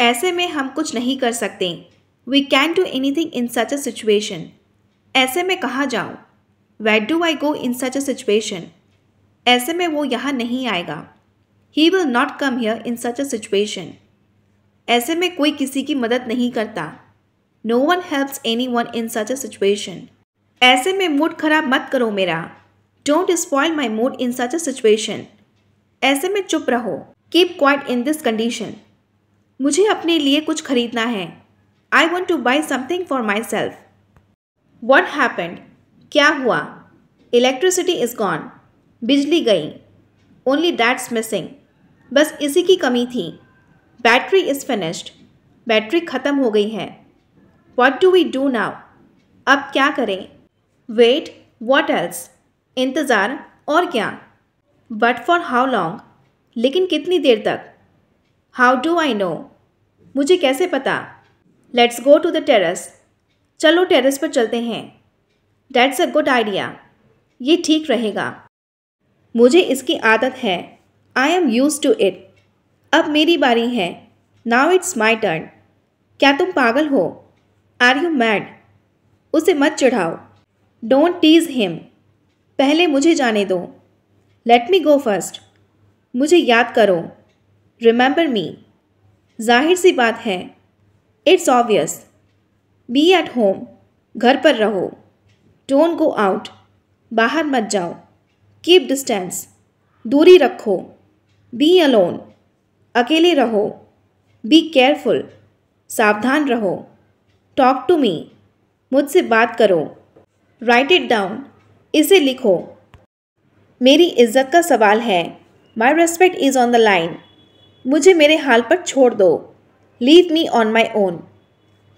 ऐसे में हम कुछ नहीं कर सकते we can do anything in such a situation ऐसे में कहाँ जाऊँ what do I go in such a situation ऐसे में वो यहाँ नहीं आएगा he will not come here in such a situation ऐसे में कोई किसी की मदद नहीं करता no one helps anyone in such a situation ऐसे में मूड खराब मत करो मेरा don't spoil my mood in such a situation ऐसे में चुप रहो keep quiet in this condition मुझे अपने लिए कुछ खरीदना है I want to buy something for myself what happened क्या हुआ इलेक्ट्रिसिटी इज़ गॉन बिजली गई ओनली डैट्स मिसिंग बस इसी की कमी थी बैटरी इज़ फिनिश्ड बैटरी ख़त्म हो गई है what do we do now अब क्या करें वेट वॉट एल्स इंतज़ार और क्या बट फॉर हाउ लॉन्ग लेकिन कितनी देर तक हाउ डू आई नो मुझे कैसे पता let's go to the terrace चलो टेरेस पर चलते हैं डैट्स अ गुड आइडिया ये ठीक रहेगा मुझे इसकी आदत है I am use to it अब मेरी बारी है नाउ इट्स माई टर्न क्या तुम पागल हो आर यू मैड उसे मत चढ़ाओ डोंट टीज हिम पहले मुझे जाने दो लेट मी गो फर्स्ट मुझे याद करो रिमेंबर मी जाहिर सी बात है it's obvious be at home घर पर रहो डोंट गो आउट बाहर मत जाओ कीप डिस्टेंस दूरी रखो बी अलोन अकेले रहो बी केयरफुल सावधान रहो टॉक टू मी मुझसे बात करो राइट इट डाउन इसे लिखो मेरी इज्जत का सवाल है my respect is on the line मुझे मेरे हाल पर छोड़ दो leave me on my own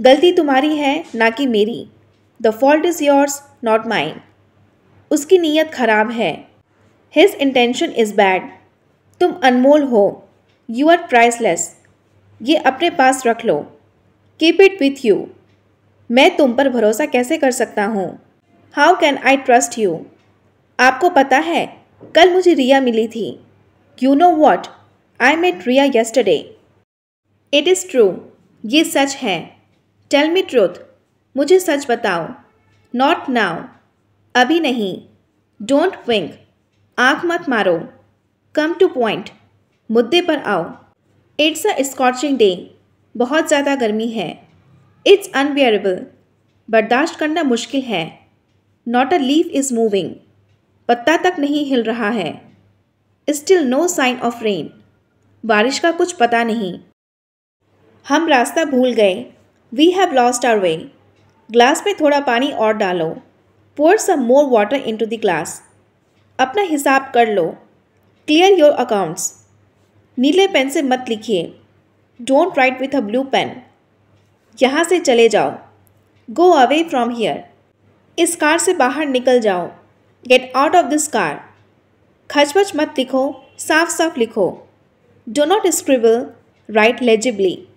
गलती तुम्हारी है ना कि मेरी the fault is yours not mine उसकी नीयत खराब है हिज इंटेंशन इज़ बैड तुम अनमोल हो यू आर प्राइसलेस ये अपने पास रख लो कीप इट विथ यू मैं तुम पर भरोसा कैसे कर सकता हूँ how can I trust you आपको पता है कल मुझे रिया मिली थी you know what I met Riya yesterday it is true ये सच है टेल मी ट्रूथ मुझे सच बताओ नॉट नाउ अभी नहीं डोंट विंक आँख मत मारो कम टू पॉइंट मुद्दे पर आओ इट्स अ स्कॉचिंग डे बहुत ज़्यादा गर्मी है इट्स अनबियरेबल बर्दाश्त करना मुश्किल है not a leaf is moving पत्ता तक नहीं हिल रहा है still no sign of rain बारिश का कुछ पता नहीं हम रास्ता भूल गए we have lost our way glass में थोड़ा पानी और डालो pour some more water into the glass अपना हिसाब कर लो क्लियर योर अकाउंट्स नीले पेन से मत लिखिए don't write with a blue pen यहाँ से चले जाओ गो अवे फ्रॉम हियर इस कार से बाहर निकल जाओ get out of this car खचपच मत लिखो साफ साफ लिखो Do not scribble, write legibly.